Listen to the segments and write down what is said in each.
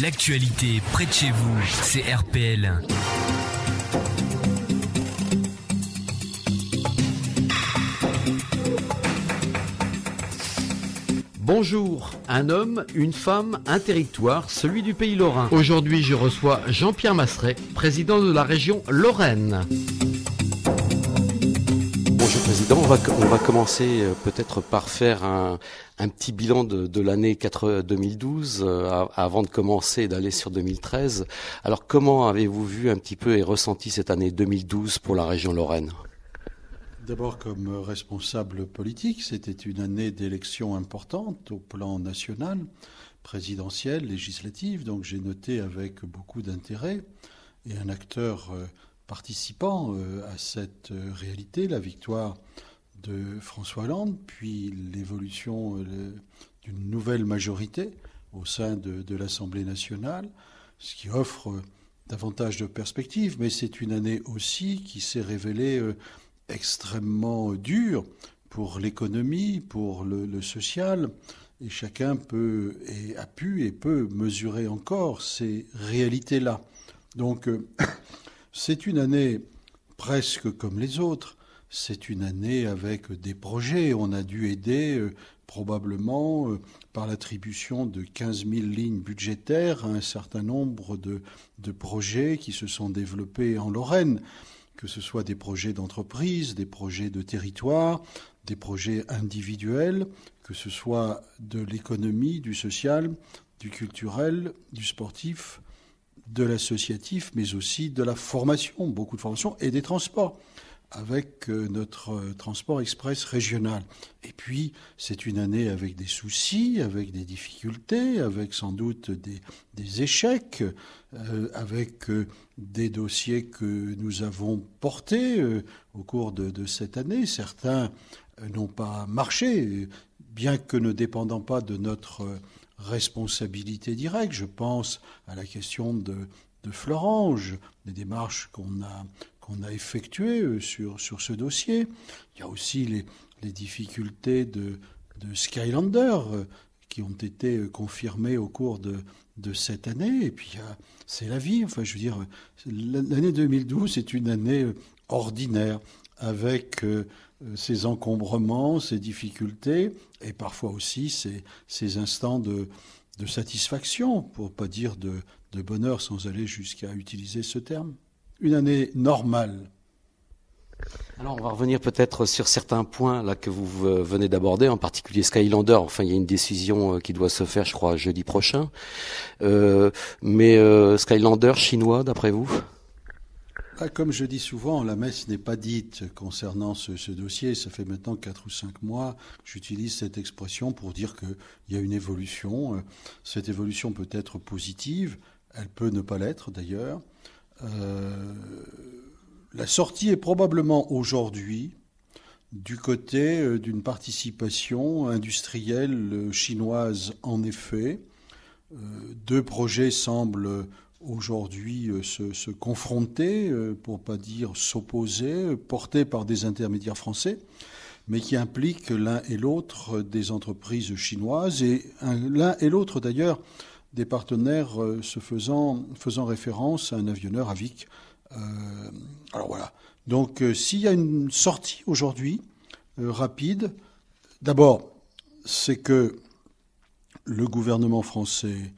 L'actualité près de chez vous, c'est RPL. Bonjour, un homme, une femme, un territoire, celui du pays lorrain. Aujourd'hui, je reçois Jean-Pierre Masseret, président de la région Lorraine. Président, on va, commencer euh, peut-être par faire un, petit bilan de, l'année 2012 euh, avant de commencer d'aller sur 2013. Alors comment avez-vous vu un petit peu et ressenti cette année 2012 pour la région Lorraine D'abord comme responsable politique, c'était une année d'élections importantes au plan national, présidentiel, législatif. donc j'ai noté avec beaucoup d'intérêt et un acteur... Euh, participant euh, à cette euh, réalité, la victoire de François Hollande, puis l'évolution euh, d'une nouvelle majorité au sein de, l'Assemblée nationale, ce qui offre davantage de perspectives, mais c'est une année aussi qui s'est révélée extrêmement dure pour l'économie, pour le, le, social, et chacun peut et a pu et peut mesurer encore ces réalités-là. Donc c'est une année presque comme les autres. C'est une année avec des projets. On a dû aider euh, probablement euh, par l'attribution de 15 000 lignes budgétaires à un certain nombre de projets qui se sont développés en Lorraine, que ce soit des projets d'entreprise, des projets de territoire, des projets individuels, que ce soit de l'économie, du social, du culturel, du sportif, de l'associatif, mais aussi de la formation, beaucoup de formation, et des transports avec euh, notre euh, transport express régional. Et puis, c'est une année avec des soucis, avec des difficultés, avec sans doute des, échecs, euh, avec des dossiers que nous avons portés au cours de, cette année. Certains n'ont pas marché, bien que ne dépendant pas de notre responsabilité directe. Je pense à la question de, de Florange, les démarches qu'on a, qu'on a effectuées euh, sur, sur ce dossier. Il y a aussi les, les difficultés de, de Skylander euh, qui ont été euh, confirmées au cours de, de cette année. Et puis, c'est la vie. Enfin, je veux dire, l'année 2012 est une année ordinaire avec ces encombrements, ces difficultés, et parfois aussi ces, ces instants de, satisfaction, pour pas dire de, bonheur sans aller jusqu'à utiliser ce terme. Une année normale. Alors on va revenir peut-être sur certains points là que vous venez d'aborder, en particulier Skylander. Enfin, il y a une décision euh, qui doit se faire, je crois, jeudi prochain. Euh, mais euh, Skylander chinois, d'après vous bah, comme je dis souvent, la messe n'est pas dite concernant ce, dossier. Ça fait maintenant quatre ou cinq mois que j'utilise cette expression pour dire qu'il y a une évolution. Euh, cette évolution peut être positive, elle peut ne pas l'être d'ailleurs. Euh, la sortie est probablement aujourd'hui du côté euh, d'une participation industrielle chinoise en effet. deux projets semblent aujourd'hui euh, se, confronter, euh, pour pas dire s'opposer, euh, porté par des intermédiaires français, mais qui implique l'un et l'autre des entreprises chinoises et l'un et l'autre d'ailleurs des partenaires se faisant, faisant référence à un avionneur avic. Euh, alors voilà. Donc s'il y a une sortie aujourd'hui rapide, d'abord, c'est que le gouvernement français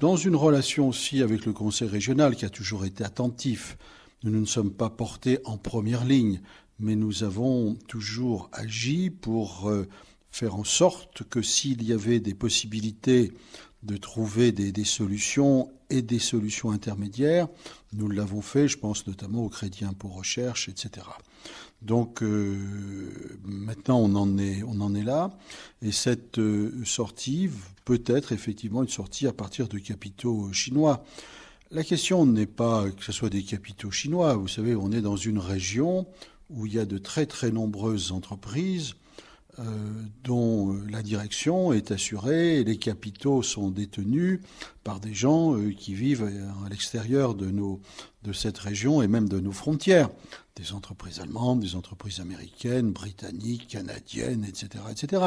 dans une relation aussi avec le Conseil régional qui a toujours été attentif. Nous ne sommes pas portés en première ligne, mais nous avons toujours agi pour euh, faire en sorte que s'il y avait des possibilités de trouver des, solutions et des solutions intermédiaires, nous l'avons fait, je pense notamment au crédit impôt recherche, etc. Donc euh, maintenant, on en, est, on en est là. Et cette euh, sortie peut être effectivement une sortie à partir de capitaux chinois. La question n'est pas que ce soit des capitaux chinois. Vous savez, on est dans une région où il y a de très très nombreuses entreprises euh, dont euh, la direction est assurée les capitaux sont détenus par des gens euh, qui vivent à l'extérieur de, cette région et même de nos frontières. Des entreprises allemandes, des entreprises américaines, britanniques, canadiennes, etc. etc.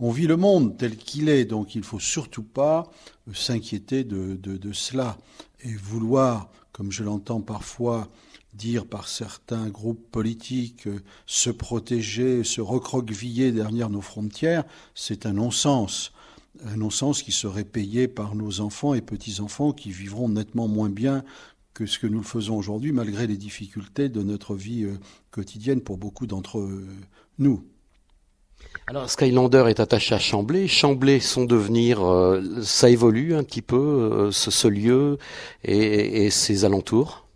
On vit le monde tel qu'il est, donc il ne faut surtout pas s'inquiéter de, cela et vouloir, comme je l'entends parfois, dire par certains groupes politiques euh, se protéger, se recroqueviller derrière nos frontières, c'est un non-sens. Un non-sens qui serait payé par nos enfants et petits-enfants qui vivront nettement moins bien que ce que nous le faisons aujourd'hui, malgré les difficultés de notre vie euh, quotidienne pour beaucoup d'entre euh, nous. Alors Skylander est attaché à Chamblay. Chamblay, son devenir, ça évolue un petit peu, ce, lieu et ses alentours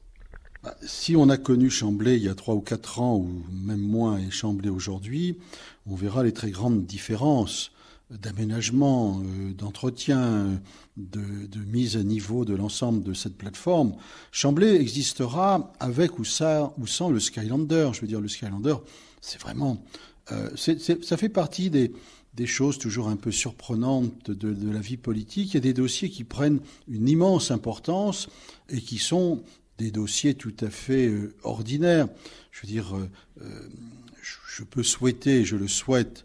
bah, si on a connu Chamblay il y a trois ou quatre ans, ou même moins, et Chamblay aujourd'hui, on verra les très grandes différences d'aménagement, euh, d'entretien, de, mise à niveau de l'ensemble de cette plateforme. Chamblay existera avec ou sans, le Skylander. Je veux dire, le Skylander, c'est vraiment... Euh, ça fait partie des, choses toujours un peu surprenantes de, de, la vie politique. Il y a des dossiers qui prennent une immense importance et qui sont des dossiers tout à fait euh, ordinaires. Je veux dire, euh, euh, je, peux souhaiter, je le souhaite,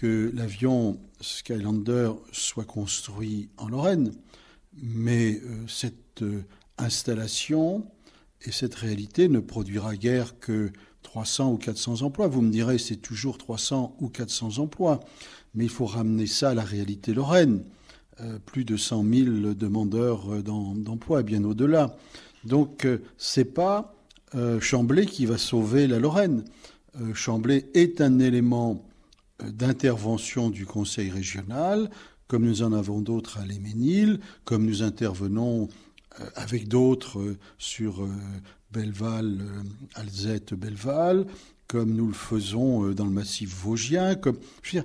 que l'avion Skylander soit construit en Lorraine, mais cette installation et cette réalité ne produira guère que 300 ou 400 emplois. Vous me direz, c'est toujours 300 ou 400 emplois, mais il faut ramener ça à la réalité lorraine. plus de 100 000 demandeurs d'emploi, bien au-delà. Donc euh, c'est pas euh, Chamblay qui va sauver la Lorraine. Euh, Chamblay est un élément d'intervention du Conseil régional, comme nous en avons d'autres à Léménil, comme nous intervenons avec d'autres sur Belleval, Alzette, Belleval, comme nous le faisons dans le massif vosgien. je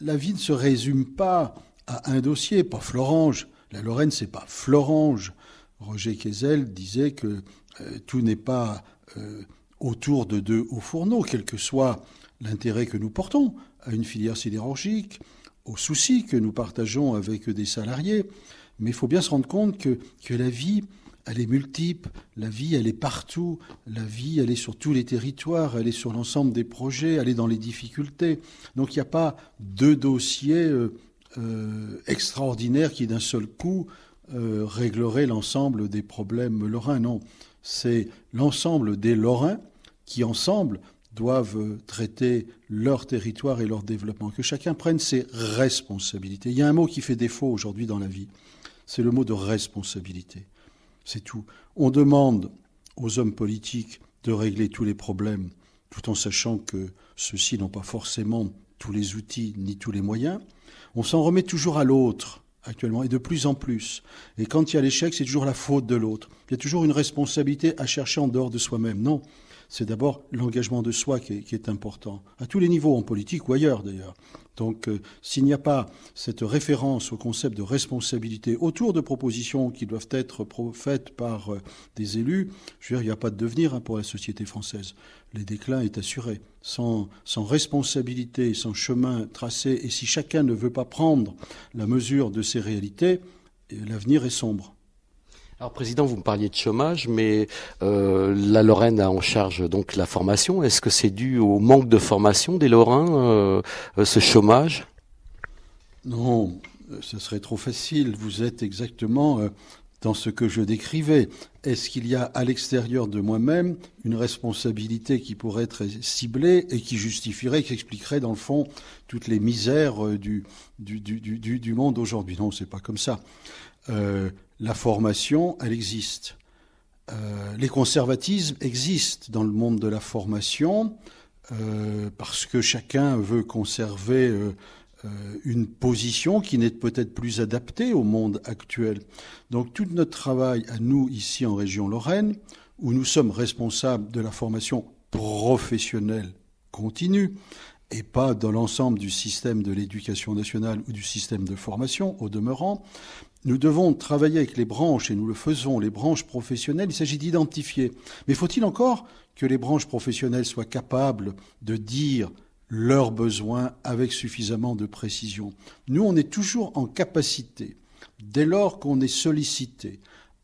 la vie ne se résume pas à un dossier, pas Florange. La Lorraine, c'est pas Florange. Roger Quesel disait que euh, tout n'est pas euh, autour de deux hauts fourneaux, quel que soit l'intérêt que nous portons à une filière sidérurgique, aux soucis que nous partageons avec des salariés. Mais il faut bien se rendre compte que, la vie, elle est multiple, la vie, elle est partout, la vie, elle est sur tous les territoires, elle est sur l'ensemble des projets, elle est dans les difficultés. Donc il n'y a pas deux dossiers. Euh, euh, extraordinaire qui d'un seul coup euh, réglerait l'ensemble des problèmes lorrains. Non, c'est l'ensemble des lorrains qui ensemble doivent euh, traiter leur territoire et leur développement, que chacun prenne ses responsabilités. Il y a un mot qui fait défaut aujourd'hui dans la vie, c'est le mot de responsabilité. C'est tout. On demande aux hommes politiques de régler tous les problèmes, tout en sachant que ceux-ci n'ont pas forcément tous les outils ni tous les moyens, on s'en remet toujours à l'autre actuellement, et de plus en plus. Et quand il y a l'échec, c'est toujours la faute de l'autre. Il y a toujours une responsabilité à chercher en dehors de soi-même. Non, c'est d'abord l'engagement de soi qui est, important, à tous les niveaux, en politique ou ailleurs d'ailleurs. Donc euh, s'il n'y a pas cette référence au concept de responsabilité autour de propositions qui doivent être faites par euh, des élus, je veux dire, il n'y a pas de devenir hein, pour la société française. Le déclin est assuré. Sans, responsabilité, sans chemin tracé, et si chacun ne veut pas prendre la mesure de ses réalités, euh, l'avenir est sombre. Alors, Président, vous me parliez de chômage, mais euh, la Lorraine a en charge donc la formation. Est-ce que c'est dû au manque de formation des Lorrains, euh, ce chômage Non, ce serait trop facile. Vous êtes exactement euh, dans ce que je décrivais. Est-ce qu'il y a à l'extérieur de moi-même une responsabilité qui pourrait être ciblée et qui justifierait, qui expliquerait dans le fond toutes les misères du, du, monde aujourd'hui Non, c'est pas comme ça la formation, elle existe. Euh, les conservatismes existent dans le monde de la formation euh, parce que chacun veut conserver euh, une position qui n'est peut-être plus adaptée au monde actuel. Donc tout notre travail à nous ici en région Lorraine, où nous sommes responsables de la formation professionnelle continue, et pas dans l'ensemble du système de l'éducation nationale ou du système de formation, au demeurant, nous devons travailler avec les branches, et nous le faisons, les branches professionnelles. Il s'agit d'identifier. Mais faut-il encore que les branches professionnelles soient capables de dire leurs besoins avec suffisamment de précision Nous, on est toujours en capacité, dès lors qu'on est sollicité,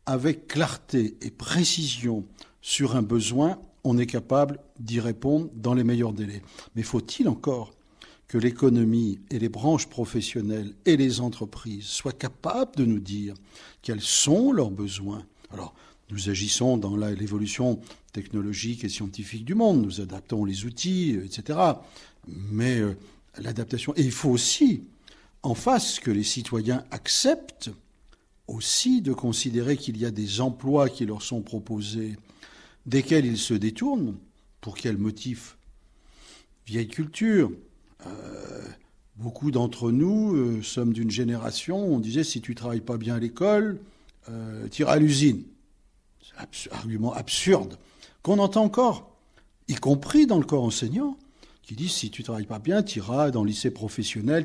avec clarté et précision sur un besoin, on est capable d'y répondre dans les meilleurs délais. Mais faut-il encore que l'économie et les branches professionnelles et les entreprises soient capables de nous dire quels sont leurs besoins. Alors, nous agissons dans l'évolution technologique et scientifique du monde, nous adaptons les outils, etc. Mais euh, l'adaptation, et il faut aussi, en face, que les citoyens acceptent aussi de considérer qu'il y a des emplois qui leur sont proposés, desquels ils se détournent, pour quels motifs Vieille culture, euh, beaucoup d'entre nous euh, sommes d'une génération où on disait si tu travailles pas bien à l'école, euh, t'iras à l'usine. C'est un argument absurde qu'on entend encore, y compris dans le corps enseignant, qui dit si tu travailles pas bien, tu iras dans le lycée professionnel,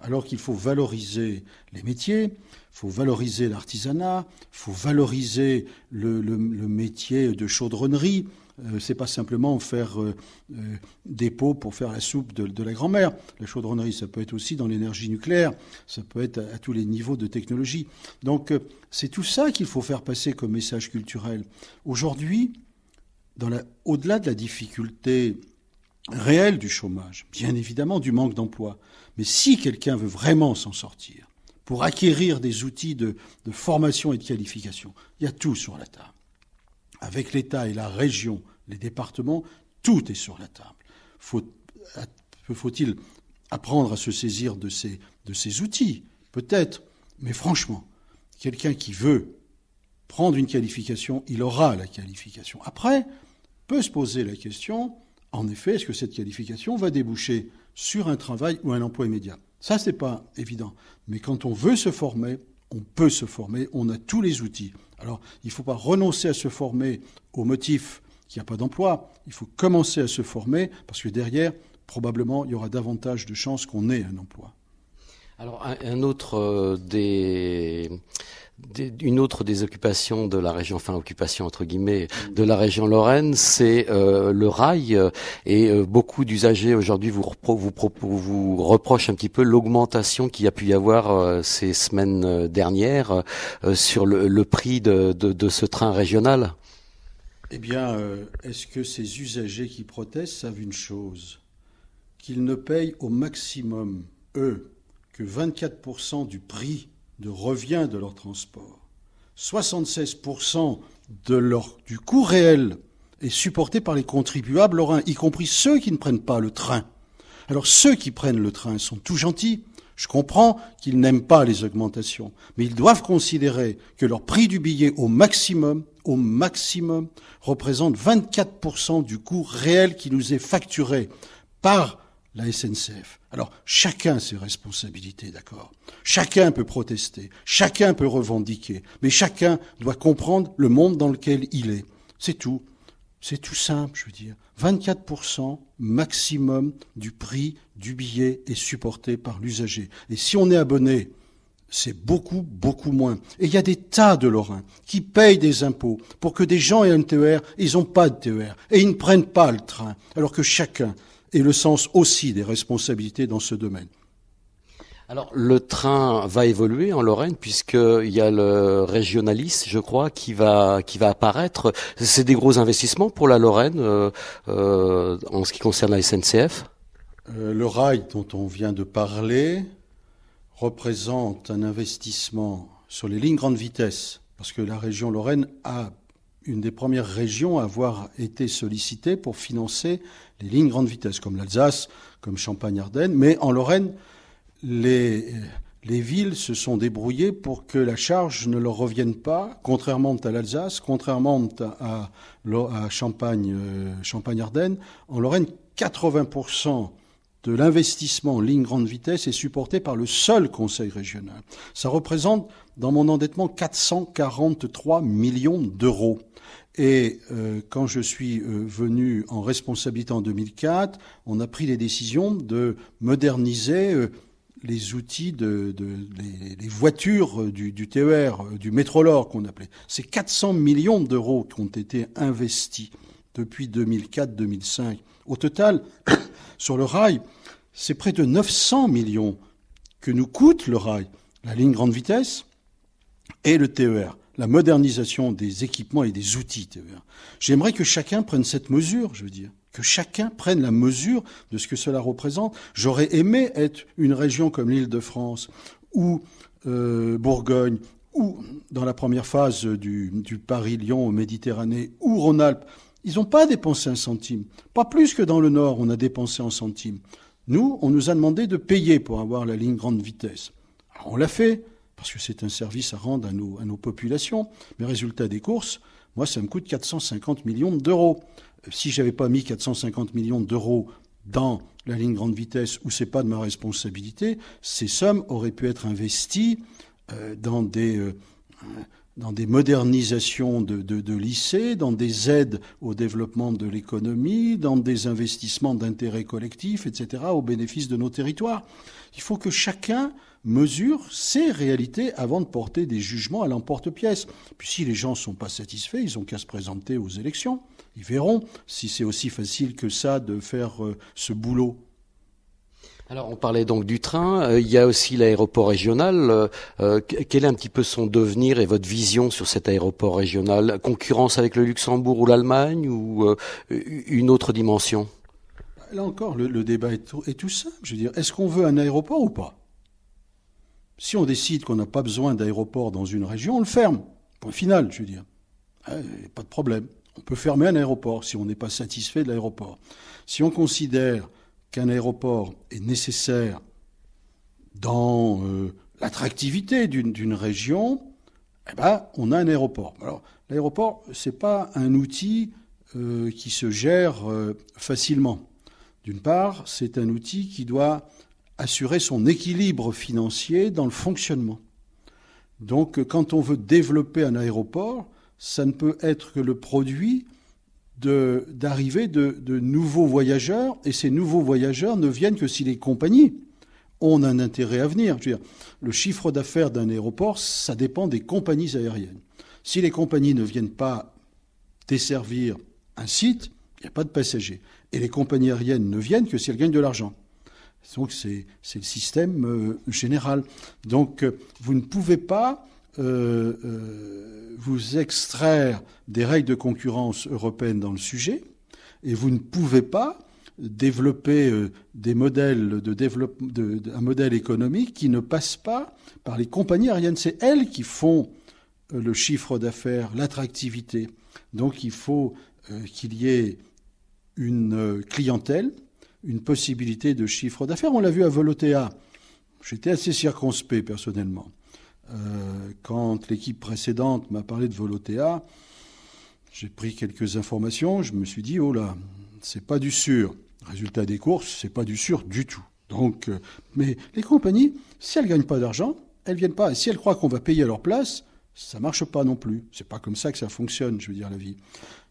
alors qu'il faut valoriser les métiers, faut valoriser l'artisanat, faut valoriser le, le, métier de chaudronnerie, euh, c'est pas simplement faire euh, euh, des pots pour faire la soupe de, la grand-mère. La chaudronnerie, ça peut être aussi dans l'énergie nucléaire, ça peut être à, tous les niveaux de technologie. Donc c'est tout ça qu'il faut faire passer comme message culturel. Aujourd'hui, au-delà de la difficulté réelle du chômage, bien évidemment du manque d'emploi, mais si quelqu'un veut vraiment s'en sortir, pour acquérir des outils de, de formation et de qualification, il y a tout sur la table avec l'État et la région les départements, tout est sur la table. Faut, faut-il apprendre à se saisir de ces, de ces outils Peut-être, mais franchement, quelqu'un qui veut prendre une qualification, il aura la qualification. Après, peut se poser la question, en effet, est-ce que cette qualification va déboucher sur un travail ou un emploi immédiat Ça, ce n'est pas évident. Mais quand on veut se former, on peut se former, on a tous les outils. Alors, il ne faut pas renoncer à se former au motif il n'y a pas d'emploi. Il faut commencer à se former parce que derrière, probablement, il y aura davantage de chances qu'on ait un emploi. Alors, autre euh, des, une autre des occupations de la région, enfin occupation entre guillemets, de la région Lorraine, c'est euh, le rail. Et euh, beaucoup d'usagers aujourd'hui vous, reprochent un petit peu l'augmentation qu'il y a pu y avoir ces semaines dernières sur le, prix de, ce train régional. Eh bien, euh, est-ce que ces usagers qui protestent savent une chose Qu'ils ne payent au maximum, eux, que 24% du prix de revient de leur transport. 76% de leur, du coût réel est supporté par les contribuables lorrains, y compris ceux qui ne prennent pas le train. Alors ceux qui prennent le train sont tout gentils. Je comprends qu'ils n'aiment pas les augmentations, mais ils doivent considérer que leur prix du billet au maximum au maximum représente 24% du coût réel qui nous est facturé par la SNCF. Alors, chacun ses responsabilités, d'accord Chacun peut protester, chacun peut revendiquer, mais chacun doit comprendre le monde dans lequel il est. C'est tout. C'est tout simple, je veux dire. 24% maximum du prix du billet est supporté par l'usager. Et si on est abonné c'est beaucoup, beaucoup moins. Et il y a des tas de Lorrains qui payent des impôts pour que des gens aient un TER, ils n'ont pas de TER, et ils ne prennent pas le train, alors que chacun ait le sens aussi des responsabilités dans ce domaine. Alors le train va évoluer en Lorraine puisqu'il y a le régionaliste, je crois, qui va apparaître. C'est des gros investissements pour la Lorraine euh, euh, en ce qui concerne la SNCF. Euh, le rail dont on vient de parler, représente un investissement sur les lignes grande vitesse, parce que la région Lorraine a une des premières régions à avoir été sollicitée pour financer les lignes grande vitesse, comme l'Alsace, comme Champagne-Ardenne. Mais en Lorraine, les, les villes se sont débrouillées pour que la charge ne leur revienne pas, contrairement à l'Alsace, contrairement à, euh, Champagne-Ardenne. en Lorraine, 80% de l'investissement en ligne grande vitesse est supporté par le seul conseil régional. Ça représente dans mon endettement 443 millions d'euros. Et euh, quand je suis euh, venu en responsabilité en 2004, on a pris les décisions de moderniser euh, les outils de, les, voitures du, du TER, du Métrolor qu'on appelait. C'est 400 millions d'euros qui ont été investis depuis 2004-2005. Au total, sur le rail, c'est près de 900 millions que nous coûte le rail, la ligne grande vitesse et le TER, la modernisation des équipements et des outils TER. J'aimerais que chacun prenne cette mesure, je veux dire, que chacun prenne la mesure de ce que cela représente. J'aurais aimé être une région comme l'île de France ou euh, Bourgogne ou dans la première phase du, du Paris-Lyon au Méditerranée ou Rhône-Alpes ils n'ont pas dépensé un centime. Pas plus que dans le Nord, on a dépensé un centime. Nous, on nous a demandé de payer pour avoir la ligne grande vitesse. on l'a fait, parce que c'est un service à rendre à nos, populations. Mais résultat des courses, moi, ça me coûte 450 millions d'euros. Euh, si je n'avais pas mis 450 millions d'euros dans la ligne grande vitesse, où ce n'est pas de ma responsabilité, ces sommes auraient pu être investies euh, dans des... Euh, dans des modernisations de, lycées, dans des aides au développement de l'économie, dans des investissements d'intérêt collectif, etc., au bénéfice de nos territoires. Il faut que chacun mesure ses réalités avant de porter des jugements à l'emporte-pièce. Puis si les gens ne sont pas satisfaits, ils ont qu'à se présenter aux élections. Ils verront si c'est aussi facile que ça de faire euh, ce boulot. Alors on parlait donc du train, euh, il y a aussi l'aéroport régional. Euh, euh, quel est un petit peu son devenir et votre vision sur cet aéroport régional Concurrence avec le Luxembourg ou l'Allemagne ou une autre dimension Là encore, le, débat est tout, est tout, simple. Je veux dire, est-ce qu'on veut un aéroport ou pas Si on décide qu'on n'a pas besoin d'aéroport dans une région, on le ferme. Point final, je veux dire. pas de problème. On peut fermer un aéroport si on n'est pas satisfait de l'aéroport. Si on considère qu'un aéroport est nécessaire dans euh, l'attractivité d'une région, eh ben, on a un aéroport. Alors, l'aéroport, ce n'est pas un outil euh, qui se gère euh, facilement. D'une part, c'est un outil qui doit assurer son équilibre financier dans le fonctionnement. Donc, quand on veut développer un aéroport, ça ne peut être que le produit d'arriver de, nouveaux voyageurs, et ces nouveaux voyageurs ne viennent que si les compagnies ont un intérêt à venir. le chiffre d'affaires d'un aéroport, ça dépend des compagnies aériennes. Si les compagnies ne viennent pas desservir un site, il n'y a pas de passagers. Et les compagnies aériennes ne viennent que si elles gagnent de l'argent. Donc c'est le système euh, général. Donc euh, vous ne pouvez pas euh, euh, vous extraire des règles de concurrence européennes dans le sujet, et vous ne pouvez pas développer euh, des modèles de, développement, un modèle économique qui ne passe pas par les compagnies aériennes. C'est elles qui font le chiffre d'affaires, l'attractivité. Donc il faut qu'il y ait une clientèle, une possibilité de chiffre d'affaires. On l'a vu à Volotea. J'étais assez circonspect personnellement. Euh, quand l'équipe précédente m'a parlé de Volotea, j'ai pris quelques informations, je me suis dit, oh là, c'est pas du sûr. Résultat des courses, c'est pas du sûr du tout. Donc, euh, mais les compagnies, si elles gagnent pas d'argent, elles viennent pas. Et si elles croient qu'on va payer à leur place, ça marche pas non plus. C'est pas comme ça que ça fonctionne, je veux dire, la vie.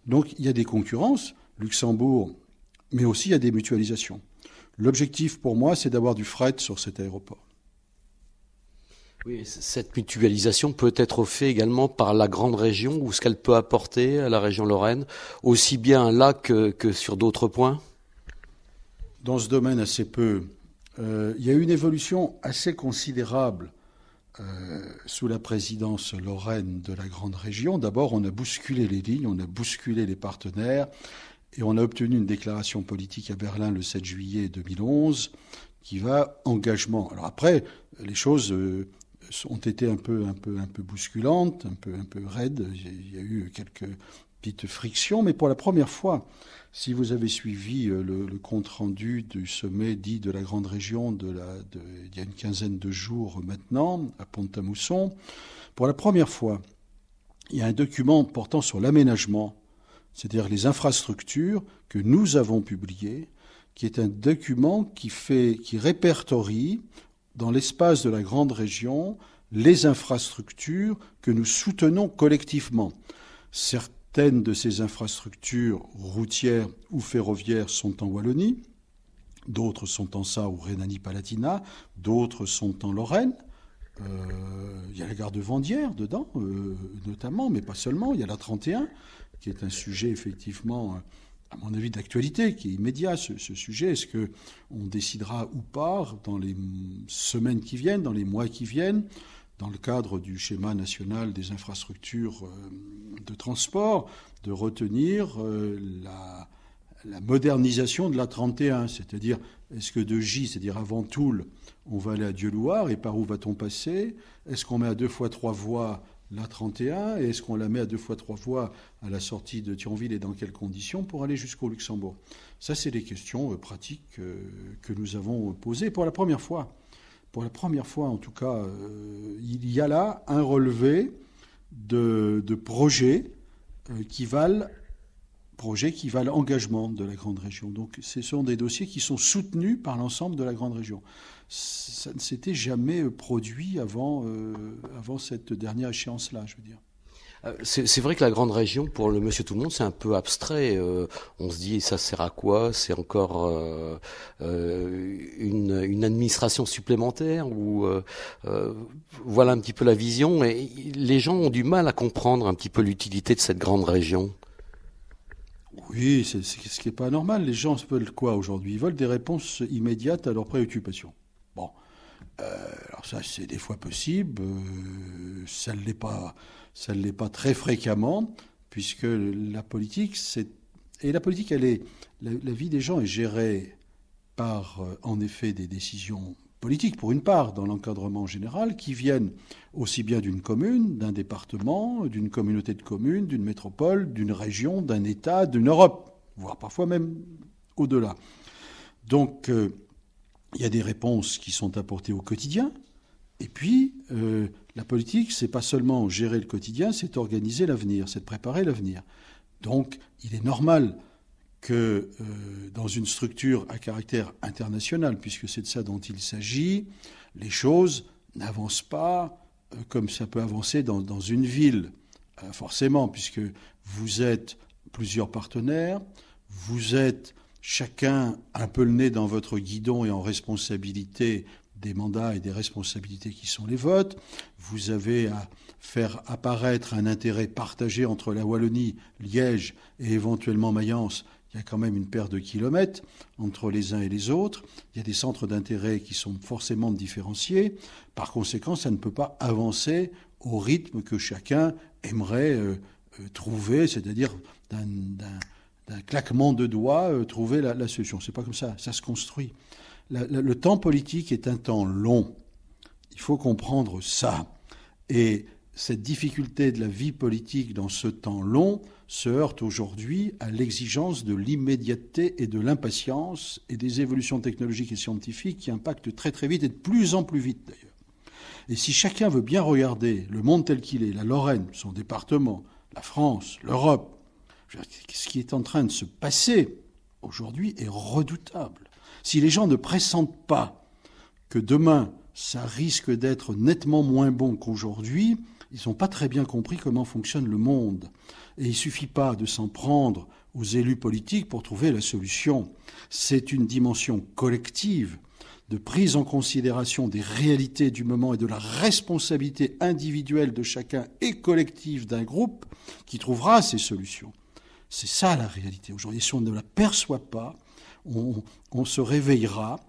Donc, il y a des concurrences, Luxembourg, mais aussi il y a des mutualisations. L'objectif pour moi, c'est d'avoir du fret sur cet aéroport. Oui, cette mutualisation peut être faite également par la grande région ou ce qu'elle peut apporter à la région Lorraine, aussi bien là que, sur d'autres points Dans ce domaine, assez peu. Euh, il y a eu une évolution assez considérable euh, sous la présidence lorraine de la grande région. D'abord, on a bousculé les lignes, on a bousculé les partenaires et on a obtenu une déclaration politique à Berlin le 7 juillet 2011 qui va engagement. Alors après, les choses. Euh, ont été un peu, un peu, un peu bousculantes, un peu, un peu raides. Il y a eu quelques petites frictions, mais pour la première fois, si vous avez suivi euh, le, compte-rendu du sommet dit de la grande région de la, il y a une quinzaine de jours maintenant, à Pont-à-Mousson, pour la première fois, il y a un document portant sur l'aménagement, c'est-à-dire les infrastructures que nous avons publiées, qui est un document qui, fait, qui répertorie dans l'espace de la grande région les infrastructures que nous soutenons collectivement. Certaines de ces infrastructures routières ou ferroviaires sont en Wallonie, d'autres sont en Sa ou Rhénanie-Palatinat, d'autres sont en Lorraine. Euh, il y a la gare de Vendière dedans, euh, notamment, mais pas seulement. Il y a la 31, qui est un sujet effectivement à mon avis, d'actualité, qui est immédiat, ce, sujet. Est-ce qu'on décidera ou pas dans les semaines qui viennent, dans les mois qui viennent, dans le cadre du schéma national des infrastructures euh, de transport, de retenir euh, la, modernisation de la 31, c'est-à-dire est-ce que de J, c'est-à-dire avant Toul, on va aller à Dieu-Loire et par où va-t-on passer Est-ce qu'on met à deux fois trois voies la 31 et est-ce qu'on la met à deux fois, trois fois à la sortie de Thionville et dans quelles conditions pour aller jusqu'au Luxembourg Ça, c'est des questions euh, pratiques euh, que nous avons euh, posées pour la première fois. Pour la première fois, en tout cas, il y a là un relevé de, de projets qui valent projet qui va l'engagement de la grande région. Donc ce sont des dossiers qui sont soutenus par l'ensemble de la grande région. Ça ne s'était jamais euh, produit avant, euh, avant cette dernière échéance-là, je veux dire. Euh, c'est vrai que la grande région, pour le monsieur tout le monde, c'est un peu abstrait. on se dit, ça sert à quoi C'est encore une, une, administration supplémentaire ou voilà un petit peu la vision. Et les gens ont du mal à comprendre un petit peu l'utilité de cette grande région. Oui, c'est ce qui n'est pas normal. Les gens veulent quoi aujourd'hui Ils veulent des réponses immédiates à leurs préoccupations. Bon. Euh, alors ça, c'est des fois possible. Euh, ça ne l'est pas, ça pas très fréquemment, puisque la politique, c'est et la politique, elle est la, la vie des gens est gérée par, euh, en effet, des décisions Politique pour une part, dans l'encadrement général, qui viennent aussi bien d'une commune, d'un département, d'une communauté de communes, d'une métropole, d'une région, d'un État, d'une Europe, voire parfois même au-delà. Donc, euh, il y a des réponses qui sont apportées au quotidien. Et puis, euh, la politique, c'est pas seulement gérer le quotidien, c'est organiser l'avenir, c'est préparer l'avenir. Donc, il est normal que euh, dans une structure à caractère international, puisque c'est de ça dont il s'agit, les choses n'avancent pas euh, comme ça peut avancer dans, dans une ville, euh, forcément, puisque vous êtes plusieurs partenaires, vous êtes chacun un peu le nez dans votre guidon et en responsabilité des mandats et des responsabilités qui sont les votes. Vous avez à faire apparaître un intérêt partagé entre la Wallonie, Liège et éventuellement Mayence il y a quand même une paire de kilomètres entre les uns et les autres. Il y a des centres d'intérêt qui sont forcément différenciés. Par conséquent, ça ne peut pas avancer au rythme que chacun aimerait euh, euh, trouver, c'est-à-dire d'un claquement de doigts, euh, trouver la, solution. solution. n'est pas comme ça, ça se construit. le temps politique est un temps long. Il faut comprendre ça. Et cette difficulté de la vie politique dans ce temps long, se heurte aujourd'hui à l'exigence de l'immédiateté et de l'impatience et des évolutions technologiques et scientifiques qui impactent très très vite et de plus en plus vite d'ailleurs. Et si chacun veut bien regarder le monde tel qu'il est, la Lorraine, son département, la France, l'Europe, ce qui est en train de se passer aujourd'hui est redoutable. Si les gens ne pressentent pas que demain, ça risque d'être nettement moins bon qu'aujourd'hui, ils n'ont pas très bien compris comment fonctionne le monde. Et il ne suffit pas de s'en prendre aux élus politiques pour trouver la solution. C'est une dimension collective de prise en considération des réalités du moment et de la responsabilité individuelle de chacun et collective d'un groupe qui trouvera ces solutions. C'est ça la réalité aujourd'hui. Si on ne la perçoit pas, on se réveillera,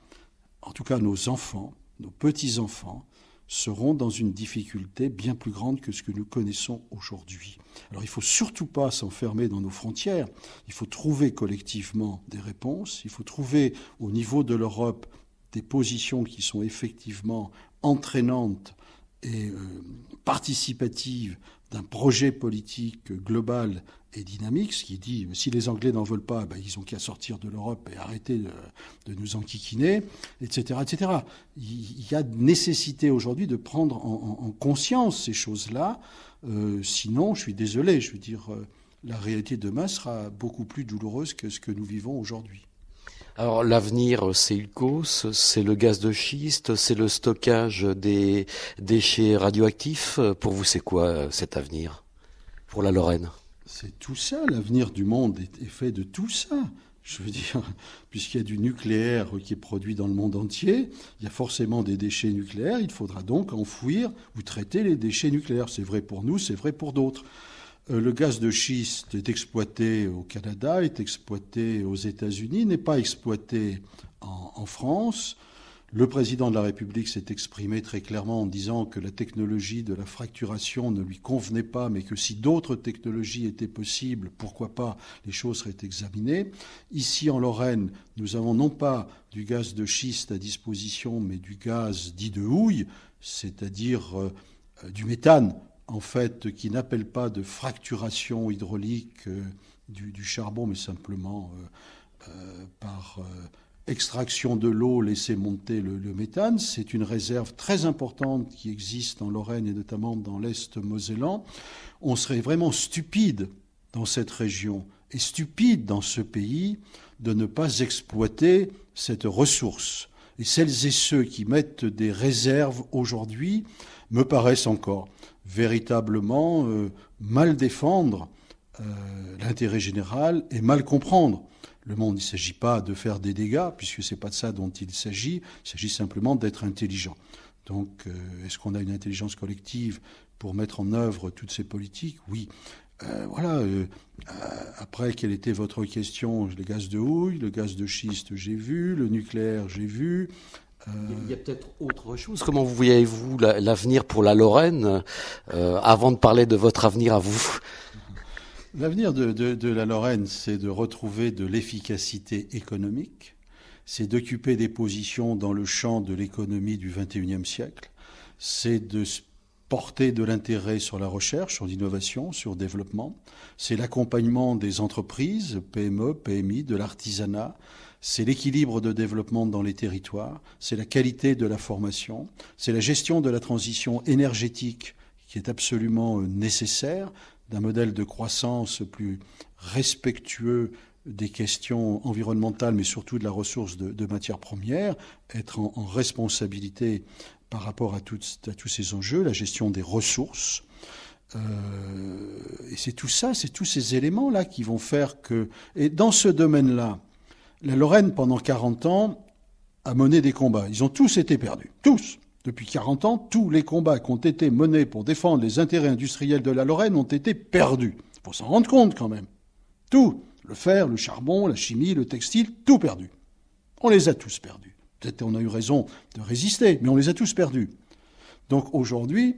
en tout cas nos enfants, nos petits-enfants, seront dans une difficulté bien plus grande que ce que nous connaissons aujourd'hui. Alors il ne faut surtout pas s'enfermer dans nos frontières, il faut trouver collectivement des réponses, il faut trouver au niveau de l'Europe des positions qui sont effectivement entraînantes et euh, participatives d'un projet politique global et dynamique, ce qui dit si les Anglais n'en veulent pas, ben, ils ont qu'à sortir de l'Europe et arrêter de, nous enquiquiner, etc., etc. Il y a nécessité aujourd'hui de prendre en, conscience ces choses-là. Euh, sinon, je suis désolé, je veux dire, euh, la réalité demain sera beaucoup plus douloureuse que ce que nous vivons aujourd'hui. Alors l'avenir, euh, c'est Ulcos, c'est le gaz de schiste, c'est le stockage des déchets radioactifs. Euh, pour vous, c'est quoi euh, cet avenir pour la Lorraine C'est tout ça, l'avenir du monde est fait de tout ça. Je veux dire, puisqu'il y a du nucléaire qui est produit dans le monde entier, il y a forcément des déchets nucléaires, il faudra donc enfouir ou traiter les déchets nucléaires. C'est vrai pour nous, c'est vrai pour d'autres. Euh, le gaz de schiste est exploité au Canada, est exploité aux États-Unis, n'est pas exploité en, France. Le président de la République s'est exprimé très clairement en disant que la technologie de la fracturation ne lui convenait pas, mais que si d'autres technologies étaient possibles, pourquoi pas, les choses seraient examinées. Ici, en Lorraine, nous avons non pas du gaz de schiste à disposition, mais du gaz dit de houille, c'est-à-dire euh, du méthane en fait, qui n'appelle pas de fracturation hydraulique euh, du, charbon, mais simplement euh, euh, par extraction de l'eau, laisser monter le, le méthane. C'est une réserve très importante qui existe en Lorraine et notamment dans l'Est mosellan. On serait vraiment stupide dans cette région et stupide dans ce pays de ne pas exploiter cette ressource. Et celles et ceux qui mettent des réserves aujourd'hui me paraissent encore véritablement euh, mal défendre euh, l'intérêt général et mal comprendre le monde. Il ne s'agit pas de faire des dégâts, puisque ce n'est pas de ça dont il s'agit, il s'agit simplement d'être intelligent. Donc, euh, est-ce qu'on a une intelligence collective pour mettre en œuvre toutes ces politiques Oui. voilà. après, quelle était votre question Les gaz de houille, le gaz de schiste, j'ai vu, le nucléaire, j'ai vu, il y a euh, peut-être autre chose. Comment voyez-vous l'avenir pour la Lorraine euh, avant de parler de votre avenir à vous L'avenir de, de, la Lorraine, c'est de retrouver de l'efficacité économique, c'est d'occuper des positions dans le champ de l'économie du XXIe siècle, c'est de porter de l'intérêt sur la recherche, sur l'innovation, sur le développement, c'est l'accompagnement des entreprises, PME, PMI, de l'artisanat, c'est l'équilibre de développement dans les territoires, c'est la qualité de la formation, c'est la gestion de la transition énergétique qui est absolument euh, nécessaire, d'un modèle de croissance plus respectueux des questions environnementales, mais surtout de la ressource de, de matières premières, être en, responsabilité par rapport à, à, tous ces enjeux, la gestion des ressources. Euh, et c'est tout ça, c'est tous ces éléments-là qui vont faire que... Et dans ce domaine-là, la Lorraine, pendant 40 ans, a mené des combats. Ils ont tous été perdus. Tous. Depuis 40 ans, tous les combats qui ont été menés pour défendre les intérêts industriels de la Lorraine ont été perdus. Il faut s'en rendre compte quand même. Tout. Le fer, le charbon, la chimie, le textile, tout perdu. On les a tous perdus. Peut-être on a eu raison de résister, mais on les a tous perdus. Donc aujourd'hui,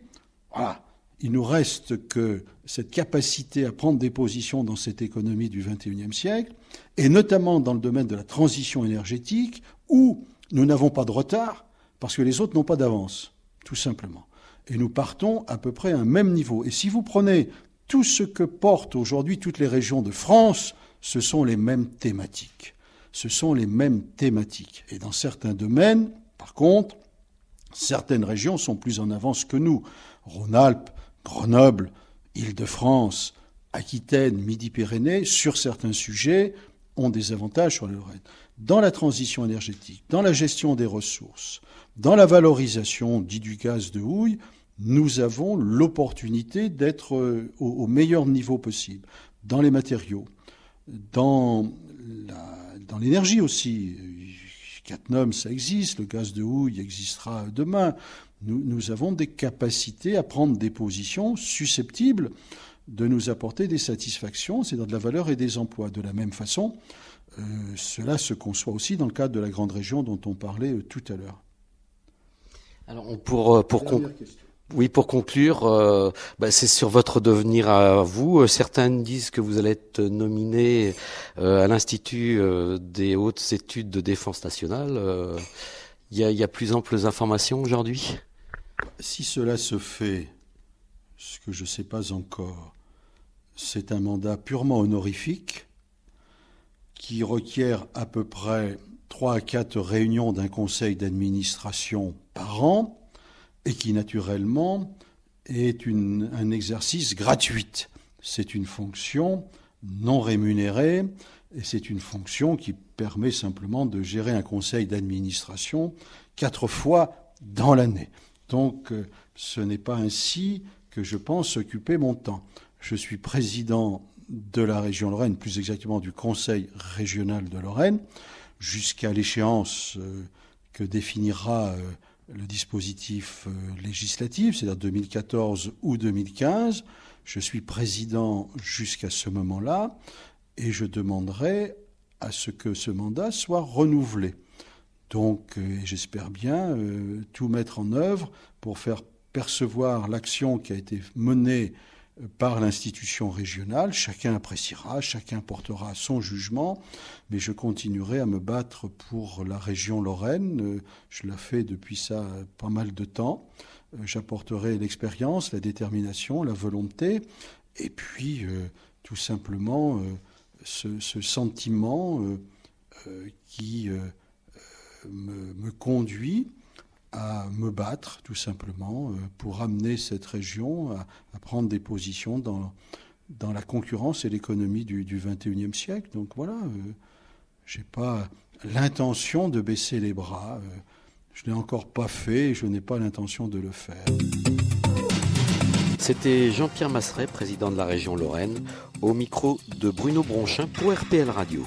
voilà, il nous reste que cette capacité à prendre des positions dans cette économie du XXIe siècle, et notamment dans le domaine de la transition énergétique, où nous n'avons pas de retard, parce que les autres n'ont pas d'avance, tout simplement. Et nous partons à peu près à un même niveau. Et si vous prenez tout ce que portent aujourd'hui toutes les régions de France, ce sont les mêmes thématiques. Ce sont les mêmes thématiques. Et dans certains domaines, par contre, certaines régions sont plus en avance que nous. Rhône-Alpes, Grenoble, Île-de-France, Aquitaine, Midi-Pyrénées, sur certains sujets, ont des avantages sur le reste. Dans la transition énergétique, dans la gestion des ressources, dans la valorisation dit du gaz de houille, nous avons l'opportunité d'être euh, au, meilleur niveau possible, dans les matériaux, dans l'énergie aussi. Euh, Catnum, ça existe, le gaz de houille existera demain, nous, avons des capacités à prendre des positions susceptibles de nous apporter des satisfactions, c'est-à-dire de la valeur et des emplois. De la même façon, euh, cela se conçoit aussi dans le cadre de la grande région dont on parlait euh, tout à l'heure. Alors, pour, euh, oui, pour conclure, bah, c'est sur votre devenir à vous. Certains disent que vous allez être nominé à l'Institut des hautes études de défense nationale. Il y, a, plus amples informations aujourd'hui si cela se fait, ce que je ne sais pas encore, c'est un mandat purement honorifique qui requiert à peu près 3 à 4 réunions d'un conseil d'administration par an et qui naturellement est un exercice gratuit. C'est une fonction non rémunérée et c'est une fonction qui permet simplement de gérer un conseil d'administration quatre fois dans l'année. Donc, euh, ce n'est pas ainsi que je pense occuper mon temps. Je suis président de la région Lorraine, plus exactement du Conseil régional de Lorraine, jusqu'à l'échéance euh, que définira euh, le dispositif législatif, c'est-à-dire 2014 ou 2015. Je suis président jusqu'à ce moment-là et je demanderai à ce que ce mandat soit renouvelé. Donc, euh, j'espère bien euh, tout mettre en œuvre pour faire percevoir l'action qui a été menée euh, par l'institution régionale. Chacun appréciera, chacun portera son jugement, mais je continuerai à me battre pour la région Lorraine. Je la fais depuis ça pas mal de temps. J'apporterai l'expérience, la détermination, la volonté, et puis tout simplement ce, sentiment qui me, conduit à me battre tout simplement euh, pour amener cette région à, prendre des positions dans, dans la concurrence et l'économie du, 21e siècle. Donc voilà, euh, je n'ai pas l'intention de baisser les bras. Euh, je ne l'ai encore pas fait et je n'ai pas l'intention de le faire. C'était Jean-Pierre Masseret, président de la région Lorraine, au micro de Bruno Bronchin pour RPL Radio.